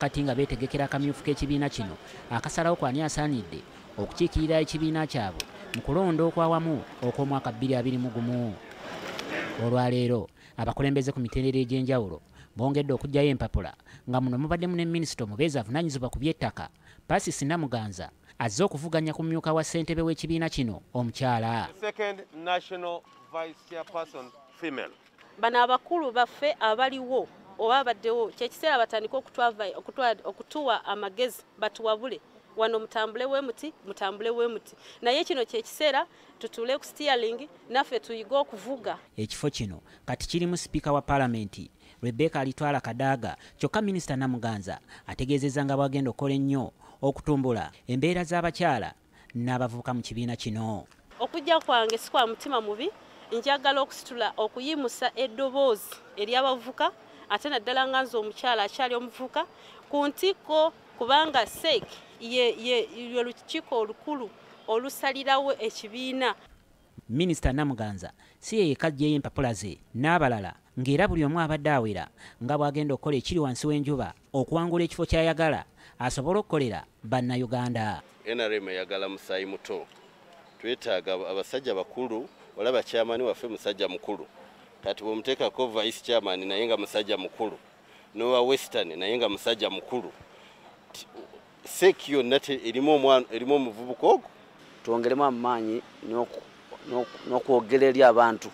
kati nga beetegekera akamyufu k'ekibiina kino akasalawo kw ani asaanidde okukiikirira ekibiina kyabwe mu kulonda okwawamu okw'omwaka 221 olwaleero abakulembeze ku mitendero egy'enjawulo bongedde okugyayo empapula nga muno mubaddemu neminisita omubeezi avunaanyizibwa ku by'ettaka pasi sinamuganza azze okuvuganya ku mumyuka wa ssentebe w'ekibiina kino omukyala bano abakulu baffe abaliwo oba abaddewo kyekiseera batandike okutuwa amagezi batuwabule wano mutambule wemuti mutambule wemuti naye kino kyekiseera tutule ku steering naffe tuyige okuvuga ekifo kino kati kirimu sipiika wa paalamenti rebeka alitwala kadaaga kyokka minisita namuganza ategeezezza nga bwagenda okukola ennyo okutumbula embeera z'abakyala n'abavubuka mu kibiina kino okujja kwange si kwa mutima mubi njagala okusitula okuyimusa eddoboozi ery'abavubuka ate naddala nga nze omukyala akyali omuvuka ku ntikko kubanga sek lwe lukiiko olukulu olusalirawo ekibiina minisita namuganza si yeyeka jyeyo empapula ze n'abalala ng'era buli omu abadde awera nga bw'agenda okukola ekiri wansi w'enjuba okuwangula ekifo ky'ayagala asobole okukolera bannayuganda nrm eyagala musaayi muto twetaaga abasajja bakulu olaba kyamani waffe musajja mukulu kati bwomuteeka ko vice chairman naye nga musajja mukulu nowa western naye nga musajja mukulu seeki yonna erimu omuvubuka ogwo twongeremu amaanyi n'okwogera eri abantu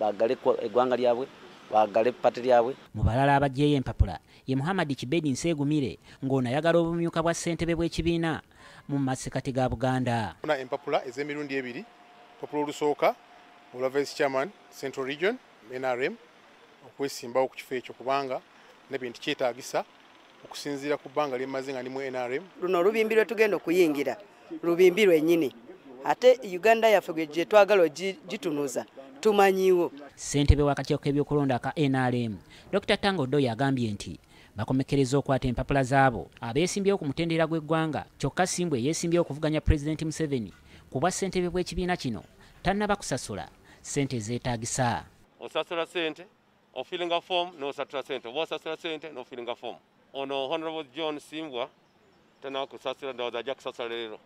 baagale eggwanga lyabwe baagale epate lyabwe mu balala abagyeyo empapula ye muhammadi kibedi nseegumire ng'ono ayagala obumyuka bwa ssentebe bw'ekibiina mu masekati ga buganda empapula ez'emirundi ebiri mpapula olusooka ola vice chairman central region nrm okwesimbawo ku kifo ekyo kubanga nebintu kyetagisa okusinzira ku bbanga lyemmaze nga nimu nrm luno olubimbi lwetugenda okuyingira lubimbi lwenyini ate uganda yaffe gyetwagala gitunuza tumanyiwo ssentebe wakakiiko k'ebyokulonda ka nrm dr tango doyo agambye nti bakomekereza okwata empapula zaabo abeesimbyewo ku mutendera gw'eggwanga kyokka simbwe yeesimbyewo okuvuganya pulezidenti museveni kuba ssentebe bw'ekibiina kino tannaba kusasula sente ezeetagisa osasula sente ofiringa fom nosatula sente oba osasula sente nofiringa fom ono honorable john simbwa tanakusasula ndowooza ajja kusasula leero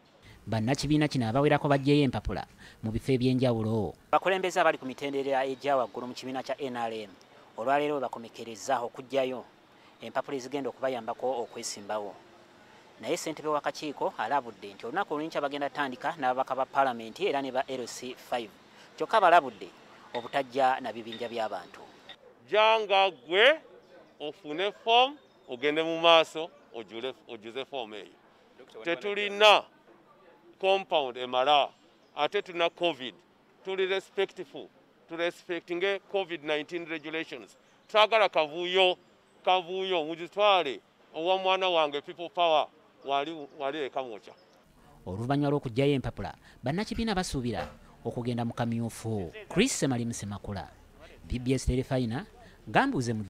bannakibiina kino abawerako bagjeyo empapula mu bifo ebyenjawulo bakulembeze abali ku mitendera egyawaggulu mu kibiina kya nrm olwaleero webakomekereza okugjayo empapula ezigenda okubayambako okwesimbawo naye sentebe wakakiiko alabudde nti olunaku olwinkya bagenda tandika n'ababaka ba palamenti era ne ba lc 5 kyokka balabudde obutajja na bibinja by'abantu janga gwe ofune fomu ogende mu maaso ojuze fomu eyo tetulina compound emala ate tulina covid tuli respectful turespectinge covid-19 regulations twagala kavuuyo kavuuyo mugitwale owa mwana wange people power wali ekamoca oluvannyuma lw'okugyayo empapula bannakibiina basuubira okugenda mu kamyufu chris semalimu semakula bbs terefayina gambuze mu